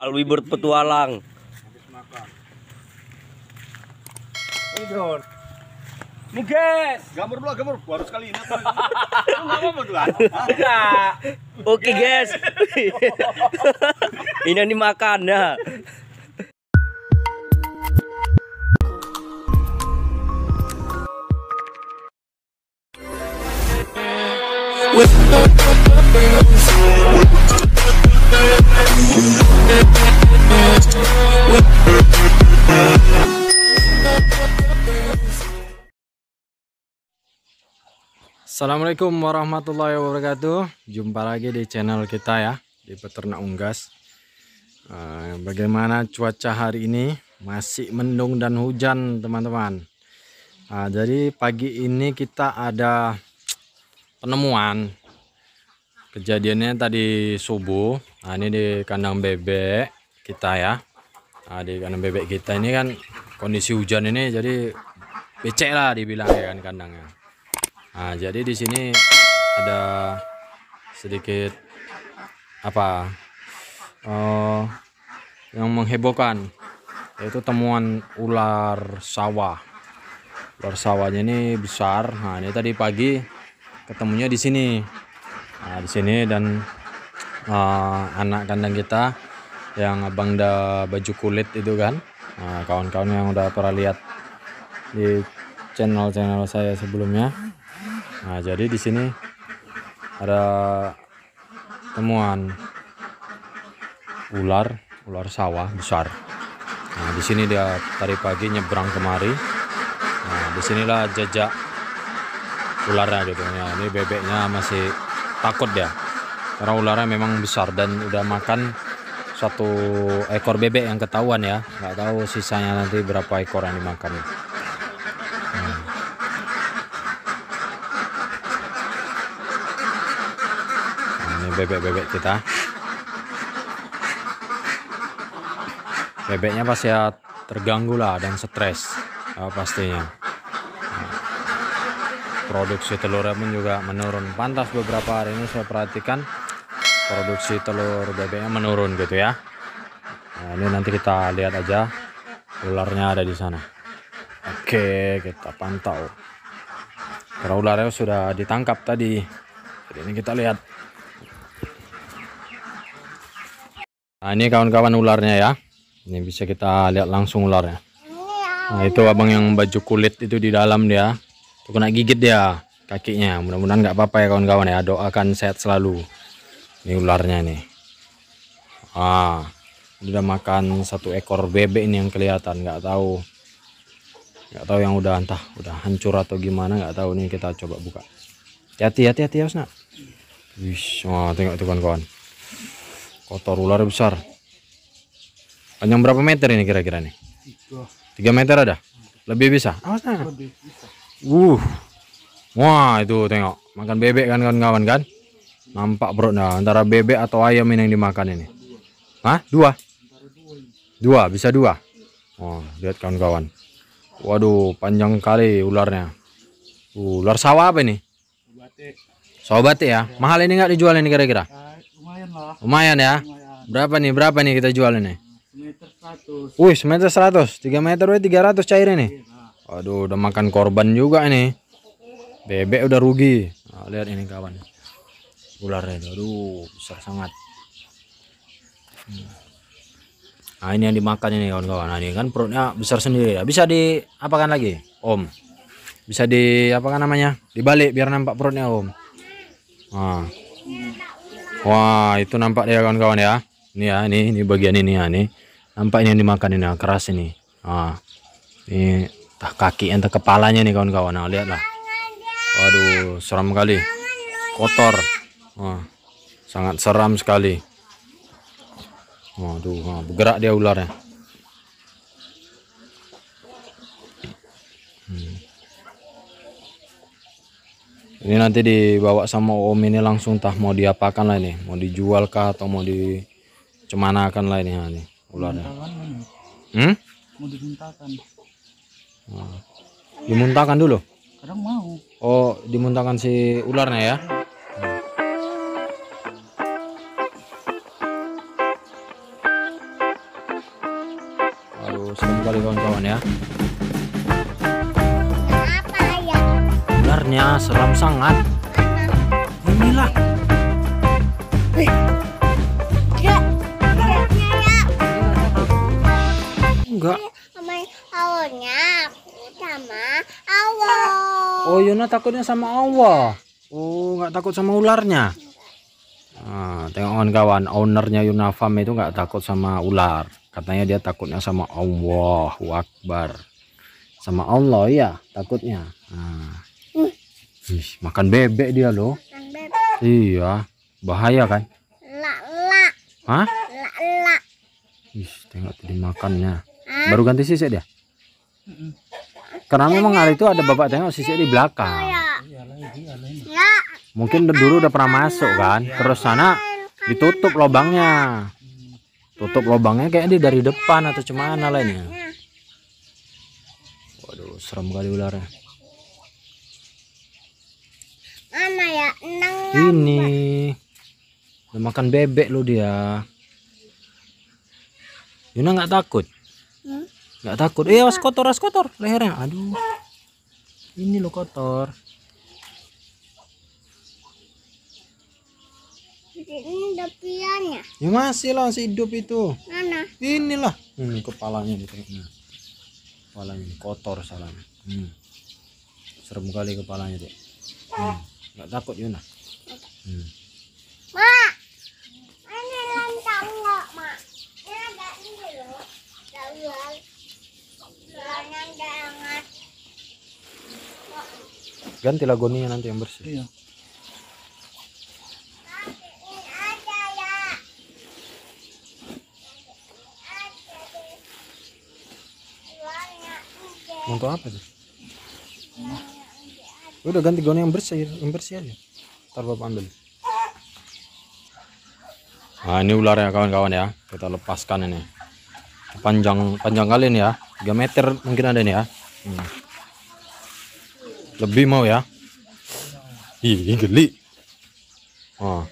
Alwi petualang. Habis makan. Tidur. Muges. Gambar dulu, gambar baru sekali ini. enggak apa-apa tuh. Ah? Enggak. Oke, guys. ini nih makan ya. Assalamualaikum warahmatullahi wabarakatuh Jumpa lagi di channel kita ya Di peternak unggas eh, Bagaimana cuaca hari ini Masih mendung dan hujan teman-teman eh, Jadi pagi ini kita ada Penemuan Kejadiannya tadi subuh Nah, ini di kandang bebek kita ya. Nah, di kandang bebek kita ini kan kondisi hujan ini jadi becek lah dibilang ya kan kandangnya. Nah, jadi di sini ada sedikit apa uh, yang menghebohkan yaitu temuan ular sawah. Ular sawahnya ini besar. Nah, ini tadi pagi ketemunya di sini. Nah, di sini dan uh, anak kandang kita yang abang da baju kulit itu kan eh, kawan-kawan uh, yang udah pernah lihat di channel-channel saya sebelumnya nah jadi di sini ada temuan ular ular sawah besar nah di sini dia tadi pagi nyebrang kemari nah disinilah jejak ularnya gitu ya ini bebeknya masih takut ya karena ularnya memang besar dan udah makan satu ekor bebek yang ketahuan ya nggak tahu sisanya nanti berapa ekor yang dimakan hmm. nah, ini bebek-bebek kita bebeknya pasti ya terganggu lah dan stres ya, pastinya produksi telurnya pun juga menurun pantas beberapa hari ini saya perhatikan produksi telur bebeknya menurun gitu ya nah ini nanti kita lihat aja ularnya ada di sana oke kita pantau karena ularnya sudah ditangkap tadi jadi ini kita lihat nah ini kawan-kawan ularnya ya ini bisa kita lihat langsung ularnya nah itu abang yang baju kulit itu di dalam dia itu kena gigit dia kakinya mudah-mudahan nggak apa-apa ya kawan-kawan ya doakan sehat selalu ini ularnya nih ah udah makan satu ekor bebek ini yang kelihatan nggak tahu nggak tahu yang udah entah udah hancur atau gimana nggak tahu nih kita coba buka hati-hati hati-hati ya, nak Wih, wah, tengok tuh kawan-kawan kotor ular besar panjang berapa meter ini kira-kira nih tiga meter ada lebih bisa awas ah, nak uh wah itu tengok makan bebek kan kawan-kawan kan Nampak bro, nah antara bebek atau ayam ini yang dimakan ini. Hah? Dua? Dua, bisa dua. Oh, lihat kawan-kawan. Waduh, panjang kali ularnya. Uh, ular sawah apa ini? Sobat ya. ya. Mahal ini nggak dijual ini kira-kira? lumayan lah. Lumayan ya. Berapa nih? Berapa nih kita jual ini? Meter 100. Wih, meter 100. tiga meter udah ratus cair ini. Iya, Aduh, udah makan korban juga ini. Bebek udah rugi. Nah, lihat ini kawan ularnya itu aduh besar sangat hmm. nah ini yang dimakan ini kawan-kawan nah ini kan perutnya besar sendiri ya bisa di diapakan lagi om bisa di apa kan namanya dibalik biar nampak perutnya om nah. wah itu nampak nih kawan-kawan ya ini ya ini ini bagian ini ya ini nampak ini yang dimakan ini ya, keras ini nah. ini entah kaki entah kepalanya nih kawan-kawan nah lihatlah waduh seram kali kotor Wah, sangat seram sekali. Waduh, bergerak dia ularnya. Hmm. Ini nanti dibawa sama Om ini langsung tah mau diapakan lah ini, mau dijual kah atau mau di akan lah ini, ini ularnya. Hmm? Mau dimuntahkan. Nah. Dimuntahkan dulu. Kadang mau. Oh, dimuntahkan si ularnya ya. teman-teman ya ularnya seram sangat inilah enggak sama awal oh Yuna takutnya sama Allah oh nggak takut sama ularnya Nah, tengok kawan, ownernya Yuna Farm itu nggak takut sama ular katanya dia takutnya sama Allah Wakbar, sama Allah ya takutnya nah. Uh. Ih, makan bebek dia loh makan bebek. iya bahaya kan Hah? Ih, tengok tadi makannya Hah? baru ganti sisik dia uh -uh. karena memang hari itu ada bapak tengok sisik di belakang oh, iya. Iya, iya, mungkin dulu udah pernah masuk kan terus sana ditutup lubangnya tutup lubangnya kayaknya di dari depan atau cemana lainnya. waduh serem kali ularnya mana ya ini udah makan bebek lo dia Yuna nggak takut hmm? nggak takut eh iya, was kotor was kotor lehernya aduh ini lo kotor Ini ada Ya masih lah masih hidup itu. Mana? Inilah. Hmm, kepalanya ini hmm. Kepalanya ini kotor salam. Hmm. Serem kali kepalanya dek. Hmm. Gak takut Yuna. Hmm. Mak. Ini lantang enggak, Mak? Ini ada ini loh. hangat. Ganti lagunya nanti yang bersih. Iya. untuk apa tuh udah ganti gaun yang bersih yang bersih aja ntar bapak ambil nah ini ularnya kawan-kawan ya kita lepaskan ini panjang panjang kali ini ya 3 meter mungkin ada nih ya hmm. lebih mau ya ih geli oh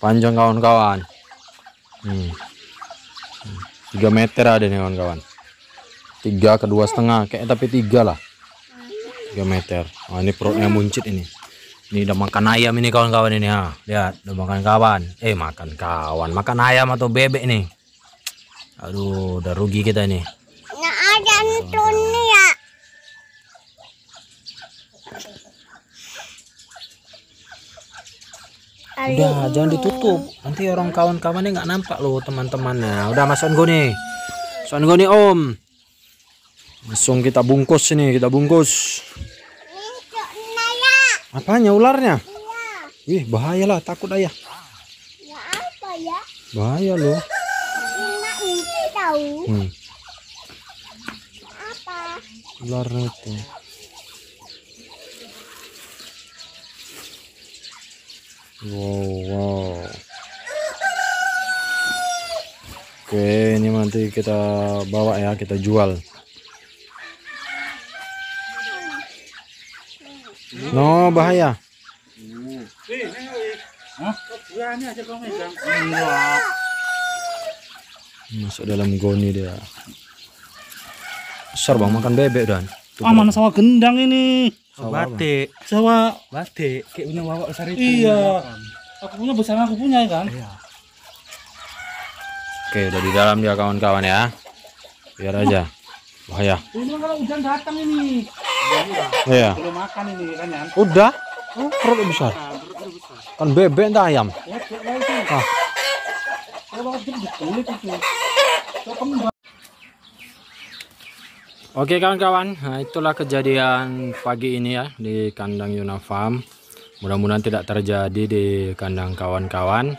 panjang kawan-kawan hmm. 3 hmm. meter ada nih kawan-kawan tiga ke dua setengah kayak eh, tapi tiga lah tiga meter oh, ini perutnya muncit ini ini udah makan ayam ini kawan-kawan ini ha lihat udah makan kawan eh makan kawan makan ayam atau bebek nih aduh udah rugi kita ini nggak ada ya Udah, jangan ditutup. Nanti orang kawan-kawannya nggak nampak loh teman-temannya. Udah masukin gue nih. Masukin gue nih, Om. Langsung kita bungkus ini, kita bungkus. Apanya ularnya? Iya. Ih, bahayalah, takut ayah. Ya apa ya? Bahaya loh. Hmm. Ular itu. Wow, wow. Oke, ini nanti kita bawa ya, kita jual. No, bahaya. Masuk dalam goni dia. Besar bang makan bebek dan. Tuh, ah mana sawah gendang ini? Sawah batik. Sawah batik. Kayak punya wawak besar itu. Iya. Aku punya besar aku punya ya kan. Iya. Oke udah di dalam dia kawan-kawan ya. Biar aja. Bahaya. Ini kalau hujan datang ini murah. ya. Udah. Oh, perut besar. Nah, besar. Kan bebek entah ayam. Ya, ah. ya, Oke kawan-kawan, nah, itulah kejadian pagi ini ya di kandang Yuna Farm. Mudah-mudahan tidak terjadi di kandang kawan-kawan.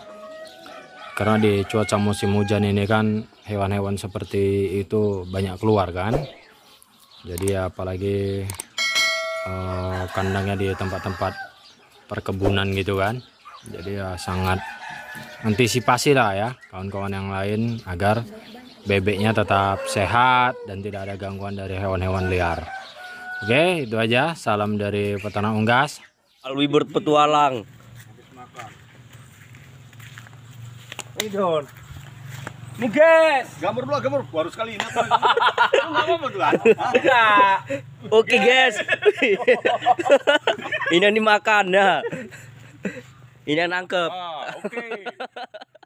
Karena di cuaca musim hujan ini kan hewan-hewan seperti itu banyak keluar kan jadi apalagi uh, kandangnya di tempat-tempat perkebunan gitu kan jadi ya sangat antisipasi lah ya kawan-kawan yang lain agar bebeknya tetap sehat dan tidak ada gangguan dari hewan-hewan liar oke itu aja salam dari peternak unggas Alwi berpetualang Hey, John. Muges. Gambar dulu, gambar baru sekali ini. Enggak apa-apa tuh. Enggak. Oke, guys. ini dimakan ya. Ini yang nangkep. Ah, oke. Okay.